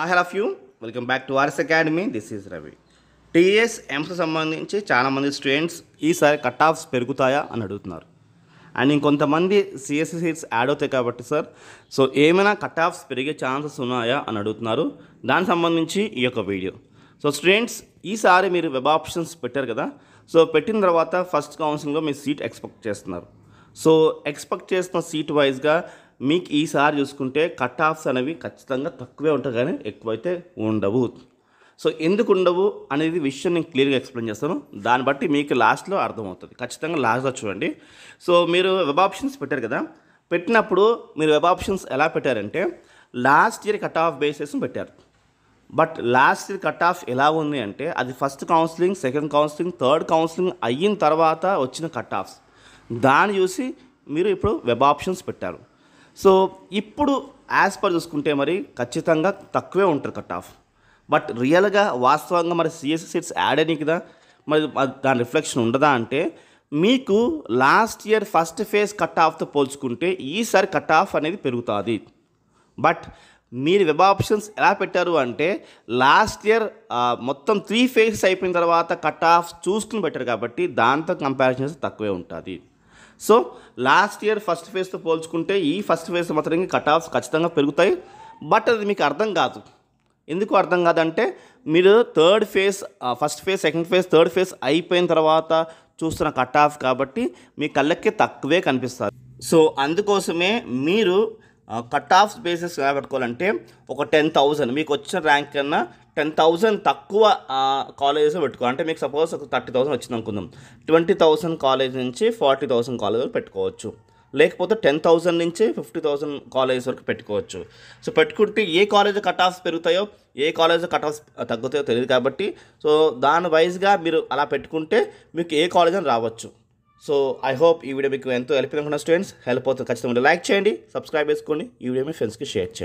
ఆ హెల్ ఆఫ్ యూ welcome back to RS academy this is Ravi TS ఎంస్ సంబంధించి చాలామంది స్టూడెంట్స్ ఈసారి కట్ ఆఫ్స్ పెరుగుతాయా అని అడుగుతున్నారు అండ్ ఇంకొంతమంది సిఎస్సి సీట్స్ యాడ్ అవుతాయి కాబట్టి సార్ సో ఏమైనా కట్ ఆఫ్స్ పెరిగే ఛాన్సెస్ ఉన్నాయా అని అడుగుతున్నారు దానికి సంబంధించి ఈ యొక్క వీడియో సో స్టూడెంట్స్ ఈసారి మీరు వెబ్ ఆప్షన్స్ పెట్టారు కదా సో పెట్టిన తర్వాత ఫస్ట్ కౌన్సిలింగ్లో మీ సీట్ ఎక్స్పెక్ట్ చేస్తున్నారు సో ఎక్స్పెక్ట్ చేసిన సీట్ వైజ్గా మీకు ఈసారి చూసుకుంటే కట్ ఆఫ్స్ అనేవి ఖచ్చితంగా తక్కువే ఉంటాయి కానీ ఎక్కువైతే ఉండవు సో ఎందుకు ఉండవు అనేది విషయం నేను క్లియర్గా ఎక్స్ప్లెయిన్ చేస్తాను దాన్ని బట్టి మీకు లాస్ట్లో అర్థమవుతుంది ఖచ్చితంగా లాస్ట్లో చూడండి సో మీరు వెబ్ ఆప్షన్స్ పెట్టారు కదా పెట్టినప్పుడు మీరు వెబ్ ఆప్షన్స్ ఎలా పెట్టారంటే last year cut off bases పెట్టారు but last year cut off ఎలా ఉంది అంటే అది first counselling second counselling third counselling అయిన తర్వాత వచ్చిన కట్ ఆఫ్స్ దాన్ని చూసి మీరు ఇప్పుడు వెబ్ ఆప్షన్స్ పెట్టారు సో ఇప్పుడు యాజ్ పర్ చూసుకుంటే మరి ఖచ్చితంగా తక్కువే ఉంటుంది కట్ ఆఫ్ బట్ రియల్గా వాస్తవంగా మరి సిఎస్సి సీట్స్ యాడ్ కదా మరి దాని రిఫ్లెక్షన్ ఉండదా అంటే మీకు last year first phase cut ఆఫ్తో పోల్చుకుంటే ఈసారి కట్ ఆఫ్ అనేది పెరుగుతుంది బట్ మీరు వెబ్ ఆప్షన్స్ ఎలా పెట్టారు అంటే లాస్ట్ ఇయర్ మొత్తం త్రీ ఫేజెస్ అయిపోయిన తర్వాత కట్ ఆఫ్ చూసుకుని పెట్టారు కాబట్టి దాంతో కంపారిజన్స్ తక్కువే ఉంటుంది సో లాస్ట్ ఇయర్ ఫస్ట్ ఫేజ్తో పోల్చుకుంటే ఈ ఫస్ట్ ఫేజ్ మాత్రం కట్ ఆఫ్స్ ఖచ్చితంగా పెరుగుతాయి బట్ అది మీకు అర్థం కాదు ఎందుకు అర్థం కాదంటే మీరు third phase first phase second phase third phase అయిపోయిన తర్వాత చూస్తున్న కట్ ఆఫ్ కాబట్టి మీ కళ్ళకి తక్కువే కనిపిస్తారు సో అందుకోసమే మీరు కట్ ఆఫ్ బేసిస్ పెట్టుకోవాలంటే ఒక టెన్ థౌజండ్ మీకు వచ్చిన ర్యాంక్ కన్నా టెన్ థౌజండ్ తక్కువ కాలేజెస్ పెట్టుకోవాలి అంటే మీకు సపోజ్ ఒక థర్టీ థౌసండ్ వచ్చింది అనుకుందాం ట్వంటీ థౌసండ్ కాలేజ్ నుంచి ఫార్టీ థౌసండ్ కాలేజ్ పెట్టుకోవచ్చు లేకపోతే టెన్ థౌసండ్ నుంచి ఫిఫ్టీ థౌసండ్ కాలేజెస్ వరకు పెట్టుకోవచ్చు సో పెట్టుకుంటే ఏ కాలేజ్ కట్ ఆఫ్స్ పెరుగుతాయో ఏ కాలేజ్ కట్ ఆఫ్స్ తగ్గుతాయో తెలియదు కాబట్టి సో దాని వైజ్గా మీరు అలా పెట్టుకుంటే మీకు ఏ కాలేజ్ అని రావచ్చు సో ఐ హోప్ ఈ వీడియో మీకు ఎంతో హెల్ప్ అనుకున్న స్టూడెంట్స్ హెల్ప్ అవుతుంది ఖచ్చితంగా లైక్ చేయండి సబ్స్క్రైబ్ చేసుకోండి ఈ వీడియో మీ ఫ్రెండ్స్కి షేర్ చేయండి